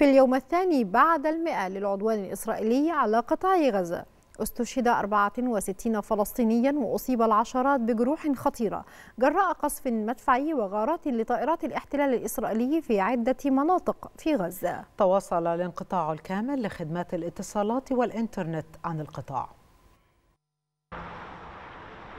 في اليوم الثاني بعد المئة للعدوان الإسرائيلي على قطاع غزة استشهد 64 فلسطينيا وأصيب العشرات بجروح خطيرة جراء قصف مدفعي وغارات لطائرات الاحتلال الإسرائيلي في عدة مناطق في غزة تواصل الانقطاع الكامل لخدمات الاتصالات والإنترنت عن القطاع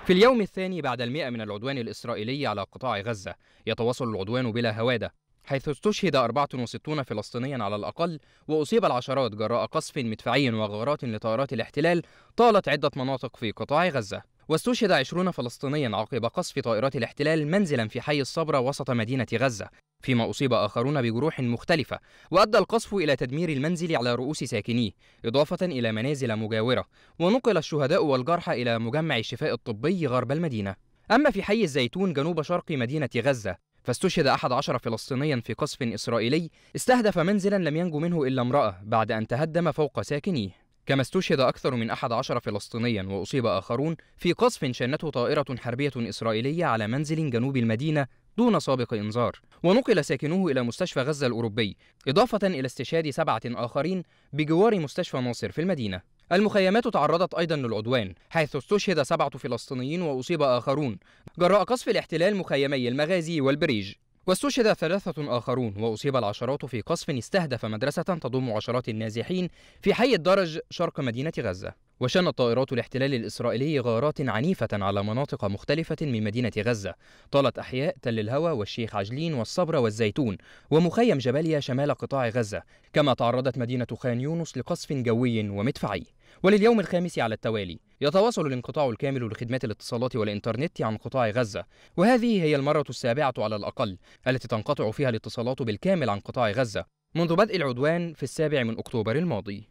في اليوم الثاني بعد المئة من العدوان الإسرائيلي على قطاع غزة يتواصل العدوان بلا هوادة حيث استشهد 64 فلسطينيا على الأقل وأصيب العشرات جراء قصف مدفعي وغارات لطائرات الاحتلال طالت عدة مناطق في قطاع غزة واستشهد 20 فلسطينيا عقب قصف طائرات الاحتلال منزلا في حي الصبرة وسط مدينة غزة فيما أصيب آخرون بجروح مختلفة وأدى القصف إلى تدمير المنزل على رؤوس ساكنيه إضافة إلى منازل مجاورة ونقل الشهداء والجرحى إلى مجمع الشفاء الطبي غرب المدينة أما في حي الزيتون جنوب شرق مدينة غزة فاستشهد أحد عشر فلسطينيا في قصف إسرائيلي استهدف منزلا لم ينجو منه إلا امرأة بعد أن تهدم فوق ساكنيه كما استشهد أكثر من أحد عشر فلسطينيا وأصيب آخرون في قصف شنته طائرة حربية إسرائيلية على منزل جنوب المدينة دون سابق إنذار ونقل ساكنوه إلى مستشفى غزة الأوروبي إضافة إلى استشهاد سبعة آخرين بجوار مستشفى ناصر في المدينة المخيمات تعرضت أيضا للعدوان حيث استشهد سبعة فلسطينيين وأصيب آخرون جراء قصف الاحتلال مخيمي المغازي والبريج واستشهد ثلاثة آخرون وأصيب العشرات في قصف استهدف مدرسة تضم عشرات النازحين في حي الدرج شرق مدينة غزة وشنت طائرات الاحتلال الإسرائيلي غارات عنيفة على مناطق مختلفة من مدينة غزة طالت أحياء تل الهوى والشيخ عجلين والصبرة والزيتون ومخيم جباليا شمال قطاع غزة كما تعرضت مدينة خان يونس لقصف جوي ومدفعي ولليوم الخامس على التوالي يتواصل الانقطاع الكامل لخدمات الاتصالات والإنترنت عن قطاع غزة وهذه هي المرة السابعة على الأقل التي تنقطع فيها الاتصالات بالكامل عن قطاع غزة منذ بدء العدوان في السابع من أكتوبر الماضي